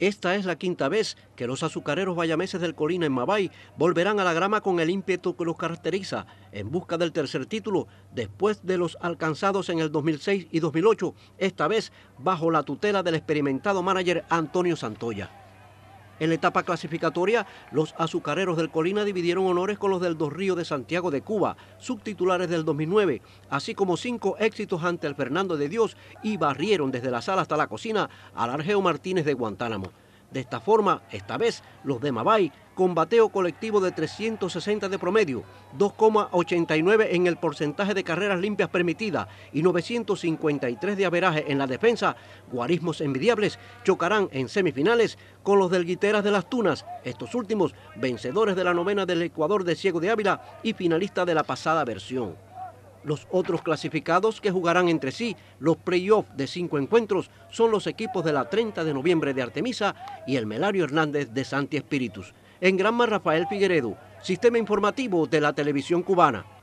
Esta es la quinta vez que los azucareros bayameses del Colina en Mabay volverán a la grama con el ímpetu que los caracteriza en busca del tercer título después de los alcanzados en el 2006 y 2008, esta vez bajo la tutela del experimentado manager Antonio Santoya. En la etapa clasificatoria, los azucareros del Colina dividieron honores con los del Dos Ríos de Santiago de Cuba, subtitulares del 2009, así como cinco éxitos ante el Fernando de Dios y barrieron desde la sala hasta la cocina al Argeo Martínez de Guantánamo. De esta forma, esta vez, los de Mabay, con bateo colectivo de 360 de promedio, 2,89 en el porcentaje de carreras limpias permitidas y 953 de averaje en la defensa, guarismos envidiables, chocarán en semifinales con los del Guiteras de las Tunas, estos últimos vencedores de la novena del Ecuador de Ciego de Ávila y finalista de la pasada versión. Los otros clasificados que jugarán entre sí los playoffs de cinco encuentros son los equipos de la 30 de noviembre de Artemisa y el Melario Hernández de Santi Espíritus. En Granma Rafael Figueredo, Sistema Informativo de la Televisión Cubana.